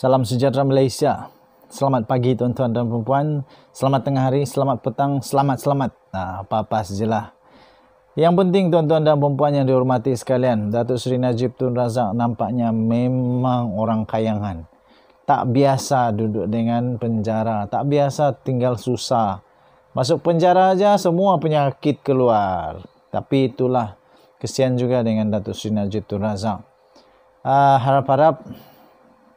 Salam sejahtera Malaysia. Selamat pagi tuan-tuan dan puan-puan. Selamat tengah hari, selamat petang, selamat-selamat. Nah, Apa-apa sajalah. Yang penting tuan-tuan dan puan-puan yang dihormati sekalian, Datuk Seri Najib Tun Razak nampaknya memang orang kayangan. Tak biasa duduk dengan penjara, tak biasa tinggal susah. Masuk penjara aja semua penyakit keluar. Tapi itulah kesian juga dengan Datuk Seri Najib Tun Razak. Uh, harap-harap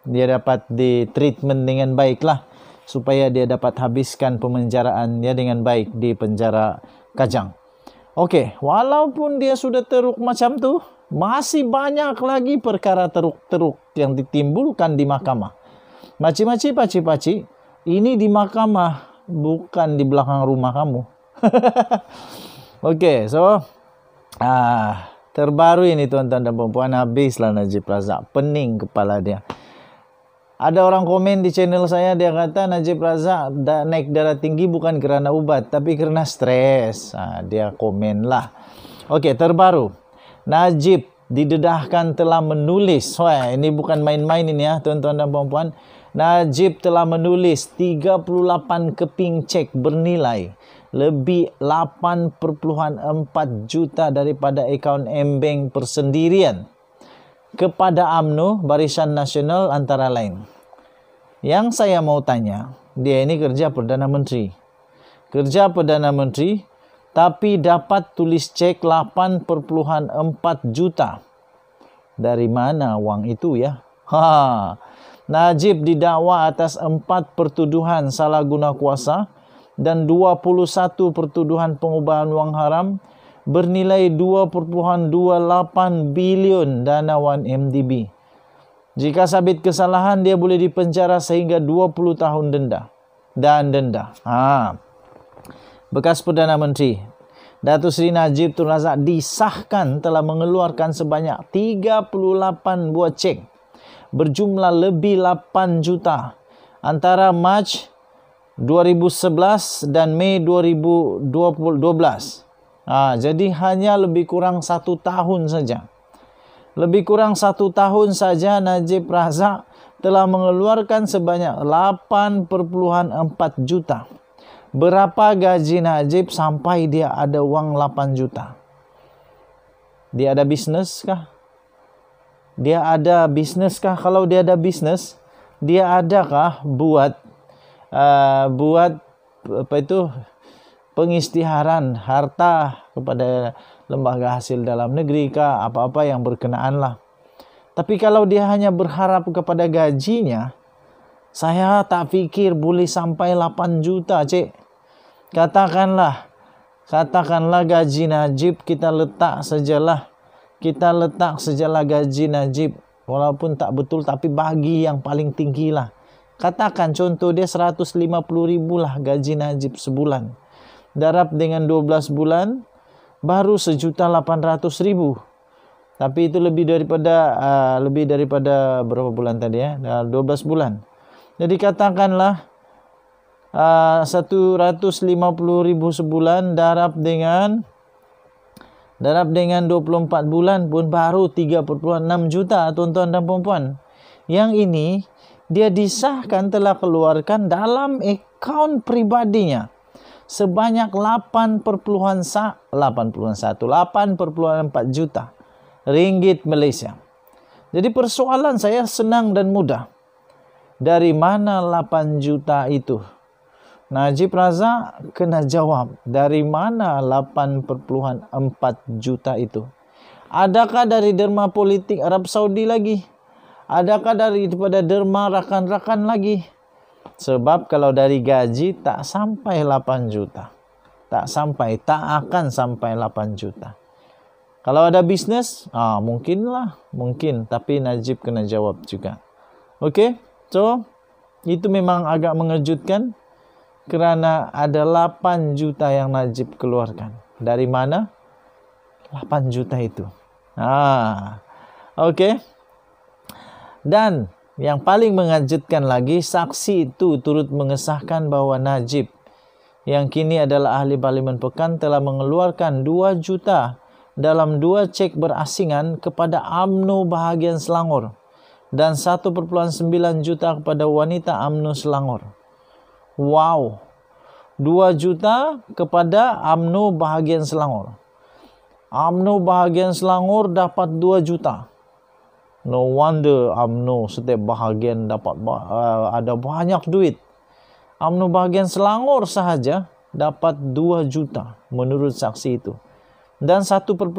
dia dapat di treatment dengan baiklah supaya dia dapat habiskan pemenjaraannya dengan baik di penjara Kajang. Oke, okay, walaupun dia sudah teruk macam tu, masih banyak lagi perkara teruk-teruk yang ditimbulkan di mahkamah. Maci-maci, paci-paci, ini di mahkamah bukan di belakang rumah kamu. Oke, okay, so ah terbaru ini tuan-tuan dan puan-puan habislah Najib Razak pening kepala dia. Ada orang komen di channel saya dia kata Najib Razak da naik darah tinggi bukan karena obat tapi karena stres. Nah, dia komen lah. Oke terbaru Najib didedahkan telah menulis. Wah ini bukan main-main ini ya tuan-tuan dan puan-puan. Najib telah menulis 38 keping cek bernilai lebih 8.4 juta daripada akaun Mbank persendirian kepada AMNO Barisan Nasional antara lain. Yang saya mau tanya, dia ini kerja Perdana Menteri. Kerja Perdana Menteri, tapi dapat tulis cek 8,4 juta. Dari mana uang itu ya? Ha. Najib didakwa atas 4 pertuduhan salah guna kuasa dan 21 pertuduhan pengubahan uang haram bernilai 2.28 bilion dana 1 MDB. Jika sabit kesalahan, dia boleh dipenjara sehingga 20 tahun denda. Dan denda. Ha. Bekas Perdana Menteri, Datuk Seri Najib Tun Razak disahkan telah mengeluarkan sebanyak 38 buah cek berjumlah lebih 8 juta antara Mac 2011 dan Mei 2012. Ha, jadi hanya lebih kurang satu tahun saja. Lebih kurang satu tahun saja Najib Razak telah mengeluarkan sebanyak 8,4 juta. Berapa gaji Najib sampai dia ada uang 8 juta? Dia ada bisnis kah? Dia ada bisnis kah? Kalau dia ada bisnis, dia adakah buat uh, buat apa itu pengistiharan harta kepada lembaga hasil dalam negeri kah, apa-apa yang berkenaan lah. Tapi kalau dia hanya berharap kepada gajinya, saya tak pikir boleh sampai 8 juta, cek Katakanlah, katakanlah gaji Najib kita letak sajalah. Kita letak sajalah gaji Najib. Walaupun tak betul tapi bagi yang paling tinggi lah. Katakan contoh dia 150 ribu lah gaji Najib sebulan. Darab dengan 12 bulan, baru sejuta delapan ratus ribu tapi itu lebih daripada uh, lebih daripada berapa bulan tadi ya ah, dua belas bulan jadi katakanlah ah, satu ratus lima puluh ribu sebulan darab dengan darab dengan empat bulan pun baru enam juta tuan-tuan dan perempuan yang ini dia disahkan telah keluarkan dalam account pribadinya sebanyak 8,1 8,4 juta ringgit Malaysia. Jadi persoalan saya senang dan mudah. Dari mana 8 juta itu? Najib Razak kena jawab dari mana 8.4 juta itu. Adakah dari derma politik Arab Saudi lagi? Adakah dari daripada derma rakan-rakan lagi? Sebab kalau dari gaji tak sampai 8 juta. Tak sampai, tak akan sampai 8 juta. Kalau ada bisnis, ah, mungkinlah, mungkin. Tapi Najib kena jawab juga. Oke, okay? so itu memang agak mengejutkan karena ada 8 juta yang Najib keluarkan. Dari mana? 8 juta itu. Ah, oke. Okay. Dan yang paling mengejutkan lagi, saksi itu turut mengesahkan bahwa Najib yang kini adalah ahli parlemen pekan telah mengeluarkan 2 juta dalam dua cek berasingan kepada AMNO bahagian Selangor dan 1.9 juta kepada wanita AMNO Selangor. Wow, 2 juta kepada AMNO bahagian Selangor. AMNO bahagian Selangor dapat 2 juta. No wonder UMNO setiap bahagian dapat uh, ada banyak duit. UMNO bahagian Selangor sahaja dapat 2 juta menurut saksi itu. Dan 1.9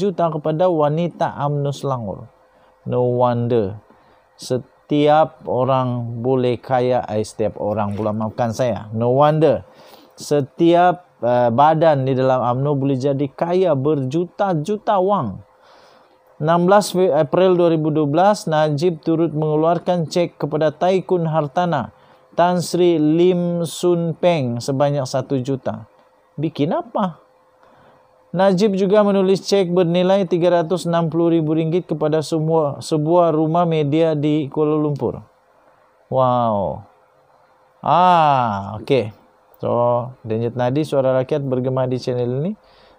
juta kepada wanita UMNO Selangor. No wonder setiap orang boleh kaya, eh, setiap orang pula maafkan saya. No wonder setiap uh, badan di dalam UMNO boleh jadi kaya berjuta-juta wang 16 April 2012, Najib turut mengeluarkan cek kepada Taikun Hartana, Tan Sri Lim Sun Peng sebanyak 1 juta. Bikin apa? Najib juga menulis cek bernilai ribu 360000 kepada semua sebuah rumah media di Kuala Lumpur. Wow. Ah, oke. Okay. So, Denyut Nadi Suara Rakyat bergema di channel ini.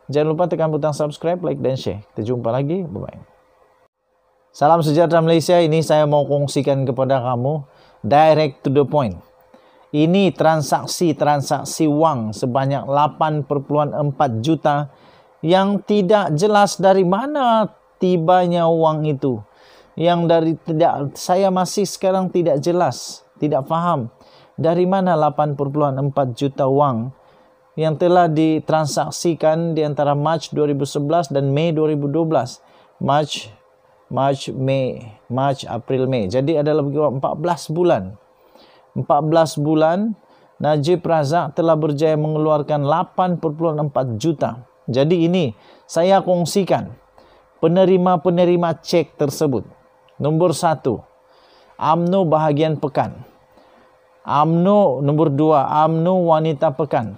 Jangan lupa tekan butang subscribe, like, dan share. Kita jumpa lagi. Bye-bye. Salam sejahtera Malaysia. Ini saya mau kongsikan kepada kamu. Direct to the point. Ini transaksi-transaksi uang sebanyak 8.4 juta yang tidak jelas dari mana tibanya uang itu. Yang dari tidak saya masih sekarang tidak jelas, tidak paham dari mana 8.4 juta uang yang telah ditransaksikan di antara March 2011 dan Mei 2012. March, March, Mei, March, April, Mei. Jadi ada lebih 14 bulan. 14 bulan Najib Razak telah berjaya mengeluarkan 8.4 juta. Jadi ini saya kongsikan penerima-penerima cek tersebut. Nomor satu, AMNO bahagian pekan. AMNO nomor dua, AMNO wanita pekan.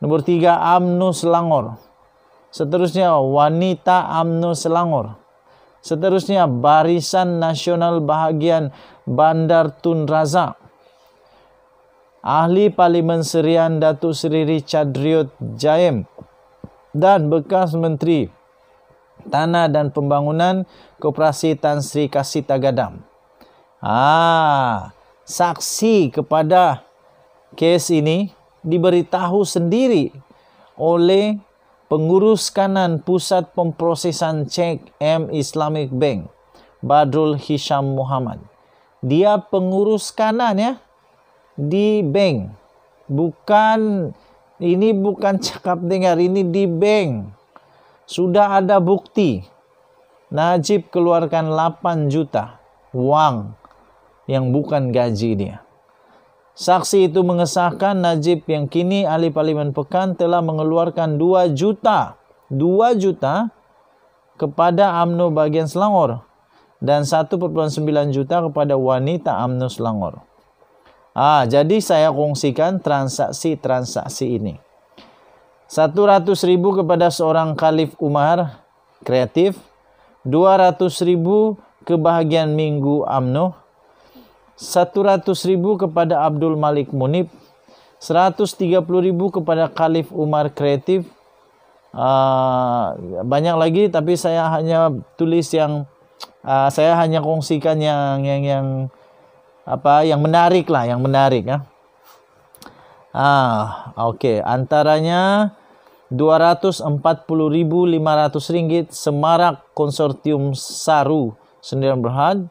Nomor tiga, Amnu Selangor. Seterusnya, Wanita Amnu Selangor. Seterusnya, Barisan Nasional Bahagian Bandar Tun Razak. Ahli Parlimen Serian Datuk Seri Richard Riot Jaim dan bekas Menteri Tanah dan Pembangunan Koperasi Tan Sri Kasih Tagadam. Ah, saksi kepada kes ini diberitahu sendiri oleh pengurus kanan Pusat Pemprosesan Cek M Islamic Bank, Badrul Hisham Muhammad. Dia pengurus kanan ya di bank. Bukan ini bukan cakap dengar, ini di bank. Sudah ada bukti. Najib keluarkan 8 juta uang yang bukan gaji dia. Saksi itu mengesahkan Najib yang kini ahli parlemen pekan telah mengeluarkan 2 juta 2 juta kepada AMNO bagian Selangor dan 1.9 juta kepada wanita AMNO Selangor. Ah, jadi saya kongsikan transaksi-transaksi ini. 100 ribu kepada seorang Khalif Umar kreatif, 200 ribu bagian Minggu AMNO, 100 ribu kepada Abdul Malik Munib, 130 ribu kepada Khalif Umar Kreatif, uh, banyak lagi tapi saya hanya tulis yang uh, saya hanya kongsikan yang yang yang apa yang menarik lah yang menarik ya ah oke okay. antaranya 240.500 ringgit Semarak Konsortium Saru Sendirian Berhad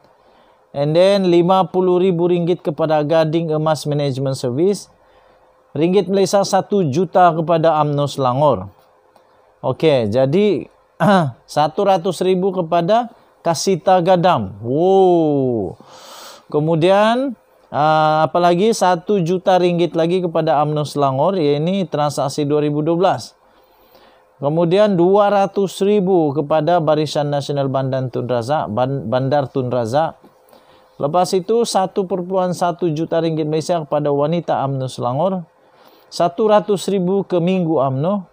And then RM50,000 kepada Gading Emas Management Service. Ringgit Malaysia 1 juta kepada Amnos Selangor. Okey, jadi RM100,000 kepada Kasita Gadam. Wow. Kemudian uh, apalagi 1 juta ringgit lagi kepada Langor. Selangor, ini transaksi 2012. Kemudian 200 ribu kepada Barisan Nasional Bandar Tun Razak, Bandar Tun Razak. Lepas itu 1.1 juta ringgit Malaysia kepada wanita UMNO Selangor. 100 ribu ke Minggu UMNO.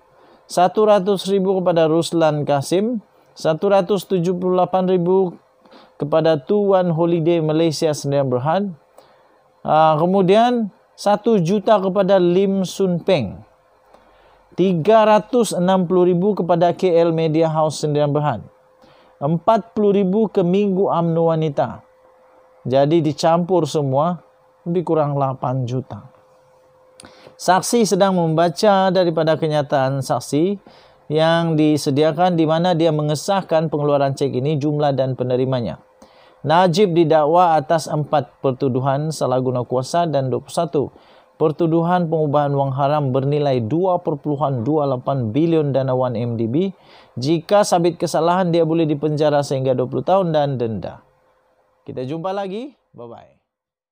100 ribu kepada Ruslan Kasim. 178 ribu kepada Tuan Holiday Malaysia Sdn Bhd. Ah, kemudian 1 juta kepada Lim Sun Peng. 360 ribu kepada KL Media House Sdn Bhd. 40 ribu ke Minggu UMNO Wanita. Jadi dicampur semua lebih kurang 8 juta. Saksi sedang membaca daripada kenyataan saksi yang disediakan di mana dia mengesahkan pengeluaran cek ini jumlah dan penerimanya. Najib didakwa atas 4 pertuduhan salah guna kuasa dan 21 pertuduhan pengubahan wang haram bernilai 2.28 bilion dana 1 MDB. Jika sabit kesalahan dia boleh dipenjara sehingga 20 tahun dan denda. Kita jumpa lagi. Bye-bye.